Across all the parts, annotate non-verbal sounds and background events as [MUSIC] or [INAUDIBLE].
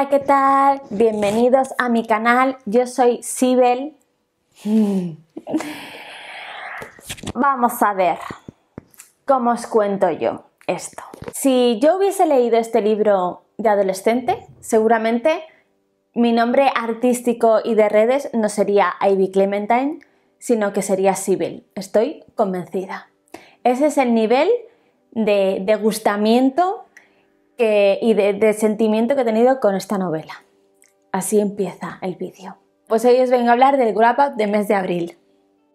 Hola, ¿qué tal? Bienvenidos a mi canal. Yo soy Sibel. Vamos a ver cómo os cuento yo esto. Si yo hubiese leído este libro de adolescente, seguramente mi nombre artístico y de redes no sería Ivy Clementine, sino que sería Sibel. Estoy convencida. Ese es el nivel de, degustamiento y de, sentimiento que he tenido con esta novela. Así empieza el vídeo. Pues hoy os vengo a hablar del wrap up de mes de abril.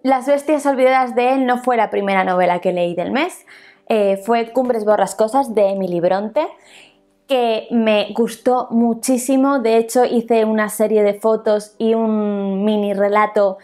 Las bestias olvidadas de él no fue la primera novela que leí del mes, eh, fue Cumbres borrascosas de Emily Bronte que me gustó muchísimo, de hecho hice una serie de fotos y un mini relato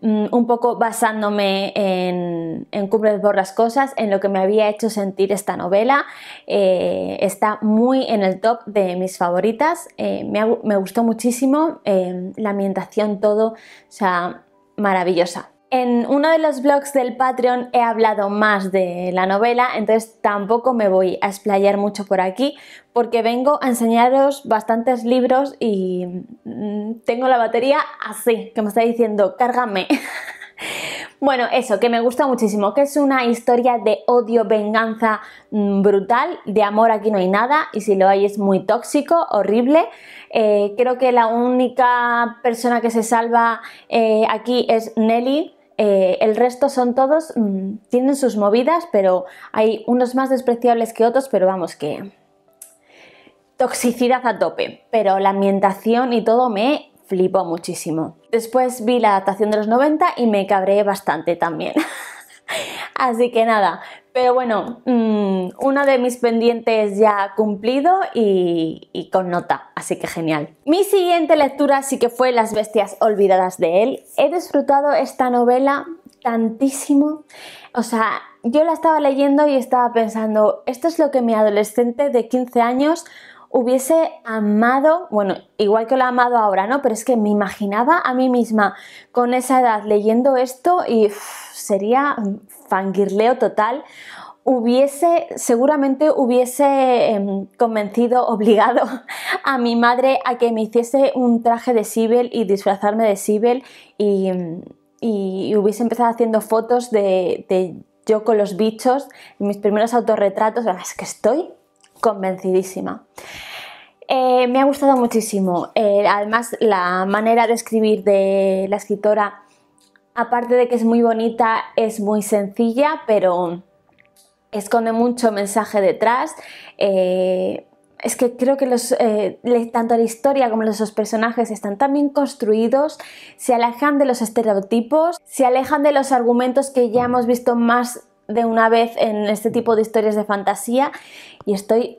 Mm, un poco basándome en, en borras cosas en lo que me había hecho sentir esta novela. Eh, está muy en el top de mis favoritas. Eh, me, gustó muchísimo eh, la ambientación, todo, o sea, maravillosa en uno de los blogs del Patreon he hablado más de la novela, entonces tampoco me voy a explayar mucho por aquí porque vengo a enseñaros bastantes libros y mm, tengo la batería así, que me está diciendo, cárgame. [LAUGHS] Bueno, eso, que me gusta muchísimo, que es una historia de odio, venganza mm, brutal, de amor aquí no hay nada, y si lo hay es muy tóxico, horrible. Eh, creo que la única persona que se salva eh, aquí es Nelly, eh, el resto son todos, mm, tienen sus movidas, pero hay unos más despreciables que otros, pero vamos que... Toxicidad a tope, pero la ambientación y todo me flipó muchísimo. Después vi la adaptación de los 90 y me cabré bastante también. [LAUGHS] Así que nada, pero bueno, mm, uno de mis pendientes ya cumplido y, y, con nota, así que genial. Mi siguiente lectura sí que fue Las bestias olvidadas de él. He disfrutado esta novela tantísimo. O sea, yo la estaba leyendo y estaba pensando, esto es lo que mi adolescente de 15 años hubiese amado, bueno, igual que lo he amado ahora, ¿no? Pero es que me imaginaba a mí misma con esa edad leyendo esto y sería sería fangirleo total. Hubiese, seguramente hubiese em, convencido, [LAUGHS] obligado a mi madre a que me hiciese un traje de Sibel y disfrazarme de Sibel em, y, hubiese empezado haciendo fotos de, de yo con los bichos, mis primeros autorretratos, es que estoy convencidísima. Eh, me ha gustado muchísimo. Eh, además, la manera de escribir de la escritora, aparte de que es muy bonita, es muy sencilla, pero esconde mucho mensaje detrás. Eh, es que creo que tanto la historia como los personajes están tan bien construidos, se alejan de los estereotipos, se alejan de los argumentos que ya hemos visto más de una vez en este tipo de historias de fantasía y estoy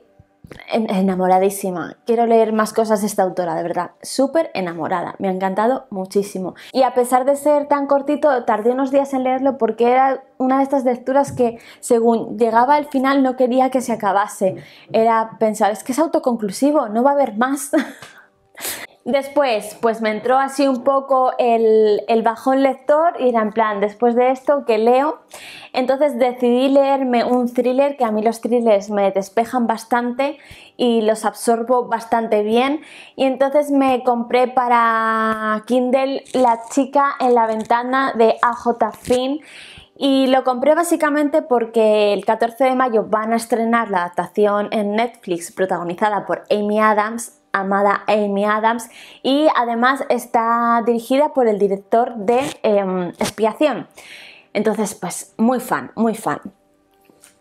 enamoradísima. Quiero leer más cosas de esta autora, de verdad. Súper enamorada. Me ha encantado muchísimo. Y a pesar de ser tan cortito, tardé unos días en leerlo porque era una de estas lecturas que según llegaba al final no quería que se acabase. Era pensar, es que es autoconclusivo, no va a haber más. [LAUGHS] Después, pues me entró así un poco el, bajón lector y era en plan, después de esto ¿qué leo, entonces decidí leerme un thriller que a mí los thrillers me despejan bastante y los absorbo bastante bien y entonces me compré para Kindle La chica en la ventana de AJ Finn y lo compré básicamente porque el 14 de mayo van a estrenar la adaptación en Netflix protagonizada por Amy Adams amada Amy Adams y además está dirigida por el director de em, Expiación. Entonces, pues muy fan, muy fan.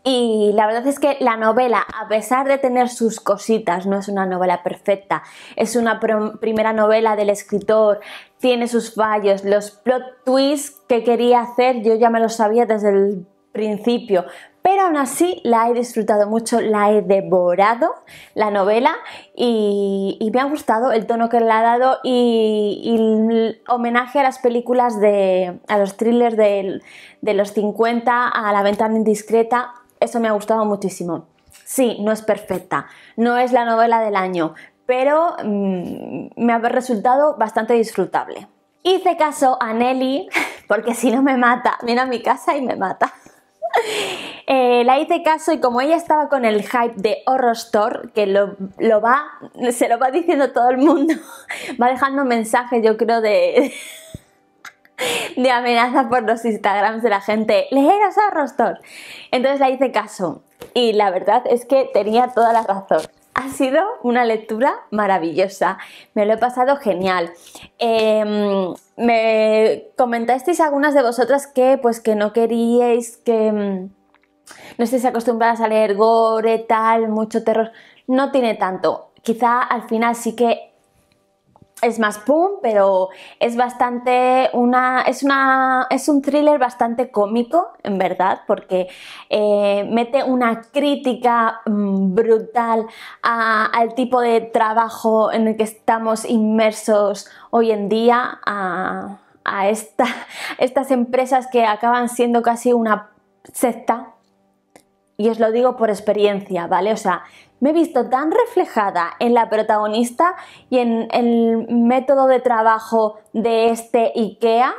Y la verdad es que la novela, a pesar de tener sus cositas, no es una novela perfecta, es una primera novela del escritor, tiene sus fallos, los plot twists que quería hacer, yo ya me los sabía desde el principio, pero aún así la he disfrutado mucho, la he devorado, la novela, y, me ha gustado el tono que le ha dado y, el homenaje a las películas de, a los thrillers de, los 50, a la ventana indiscreta, eso me ha gustado muchísimo. Sí, no es perfecta, no es la novela del año, pero mm, me ha resultado bastante disfrutable. Hice caso a Nelly, [LAUGHS] porque si no me mata, viene a mi casa y me mata. [LAUGHS] Eh, la hice caso y como ella estaba con el hype de Horror Store, que lo, va, se lo va diciendo todo el mundo, [LAUGHS] va dejando mensajes, yo creo, de, [LAUGHS] de amenaza por los Instagrams de la gente, leeros Horror Store. Entonces la hice caso y la verdad es que tenía toda la razón. Ha sido una lectura maravillosa, me lo he pasado genial. Em, me comentasteis algunas de vosotras que pues que no queríais que mm, no estéis acostumbradas a leer gore, tal, mucho terror. No tiene tanto. Quizá al final sí que es más pum, pero es bastante una es una es un thriller bastante cómico, en verdad, porque eh, mete una crítica mm, brutal a, al tipo de trabajo en el que estamos inmersos hoy en día, a, a [LAUGHS] estas empresas que acaban siendo casi una secta y os lo digo por experiencia, ¿vale? O sea, me he visto tan reflejada en la protagonista y en el método de trabajo de este IKEA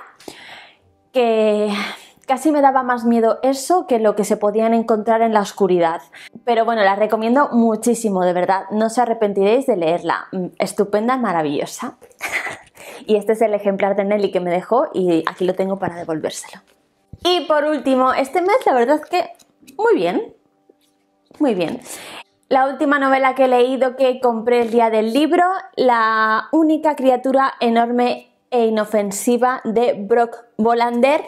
que casi me daba más miedo eso que lo que se podían encontrar en la oscuridad. Pero bueno, la recomiendo muchísimo, de verdad, no os arrepentiréis de leerla. Mm, estupenda, maravillosa. [LAUGHS] y este es el ejemplar de Nelly que me dejó y aquí lo tengo para devolvérselo. Y por último, este mes la verdad es que muy bien, muy bien. La última novela que he leído que compré el día del libro, La única criatura enorme e inofensiva de Brock Volander,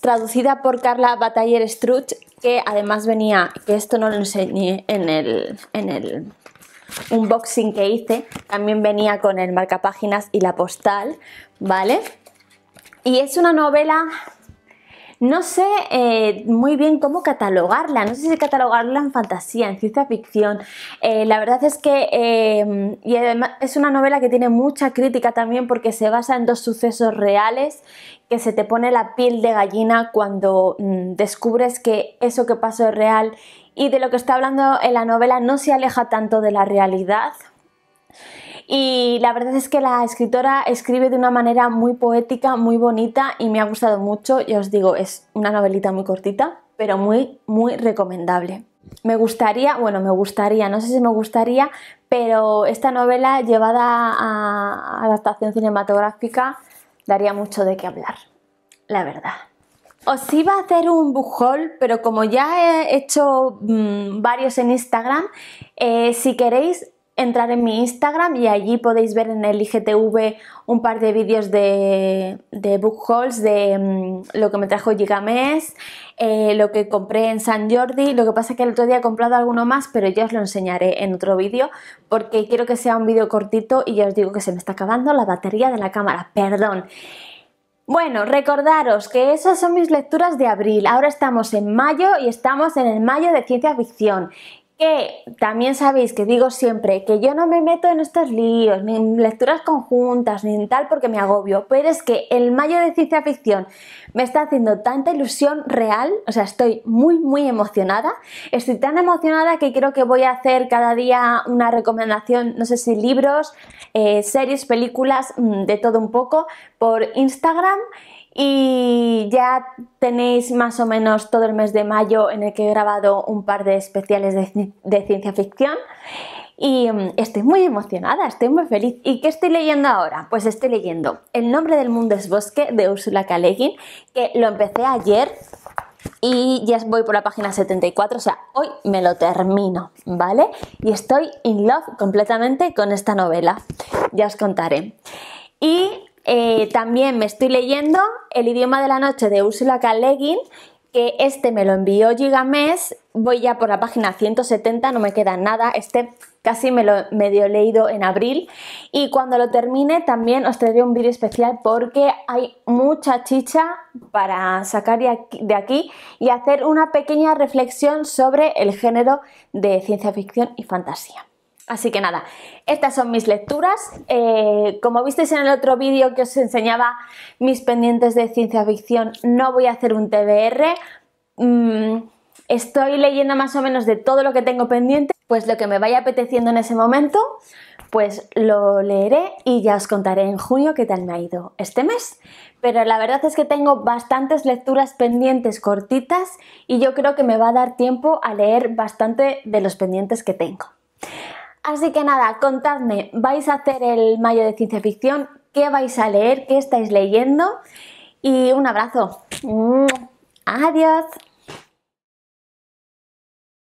traducida por Carla Bataller Struch, que además venía, que esto no lo enseñé en el, en el unboxing que hice, también venía con el marcapáginas y la postal, ¿vale? Y es una novela no sé eh, muy bien cómo catalogarla, no sé si catalogarla en fantasía, en ciencia ficción. Eh, la verdad es que em, es una novela que tiene mucha crítica también porque se basa en dos sucesos reales que se te pone la piel de gallina cuando mm, descubres que eso que pasó es real y de lo que está hablando en la novela no se aleja tanto de la realidad y la verdad es que la escritora escribe de una manera muy poética, muy bonita y me ha gustado mucho. Ya os digo, es una novelita muy cortita, pero muy, muy recomendable. Me gustaría, bueno, me gustaría, no sé si me gustaría, pero esta novela llevada a adaptación cinematográfica daría mucho de qué hablar, la verdad. Os iba a hacer un book haul, pero como ya he hecho mm, varios en Instagram, eh, si queréis entrar en mi Instagram y allí podéis ver en el IGTV un par de vídeos de, book hauls, de mm, lo que me trajo Gigamés, eh, lo que compré en San Jordi, lo que pasa es que el otro día he comprado alguno más, pero ya os lo enseñaré en otro vídeo porque quiero que sea un vídeo cortito y ya os digo que se me está acabando la batería de la cámara, perdón. Bueno, recordaros que esas son mis lecturas de abril. Ahora estamos en mayo y estamos en el mayo de ciencia ficción que también sabéis que digo siempre que yo no me meto en estos líos, ni en lecturas conjuntas, ni en tal porque me agobio, pero es que el mayo de ciencia ficción me está haciendo tanta ilusión real, o sea, estoy muy, muy emocionada, estoy tan emocionada que creo que voy a hacer cada día una recomendación, no sé si libros, eh, series, películas, mm, de todo un poco, por Instagram y ya tenéis más o menos todo el mes de mayo en el que he grabado un par de especiales de, ciencia ficción y mm, estoy muy emocionada, estoy muy feliz. ¿Y qué estoy leyendo ahora? Pues estoy leyendo El nombre del mundo es bosque de Ursula K. Le Guin, que lo empecé ayer y ya voy por la página 74, o sea, hoy me lo termino, ¿vale? Y estoy in love completamente con esta novela, ya os contaré. Y eh, también me estoy leyendo El idioma de la noche de Ursula K. que este me lo envió Gigames, voy ya por la página 170, no me queda nada, este casi me lo medio leído en abril y cuando lo termine también os traeré un vídeo especial porque hay mucha chicha para sacar de aquí y hacer una pequeña reflexión sobre el género de ciencia ficción y fantasía. Así que nada, estas son mis lecturas. Eh, como visteis en el otro vídeo que os enseñaba mis pendientes de ciencia ficción, no voy a hacer un TBR. Mm, estoy leyendo más o menos de todo lo que tengo pendiente, pues lo que me vaya apeteciendo en ese momento, pues lo leeré y ya os contaré en junio qué tal me ha ido este mes. Pero la verdad es que tengo bastantes lecturas pendientes cortitas y yo creo que me va a dar tiempo a leer bastante de los pendientes que tengo. Así que nada, contadme, ¿vais a hacer el mayo de ciencia ficción? ¿Qué vais a leer? ¿Qué estáis leyendo? Y un abrazo. Mm. Adiós.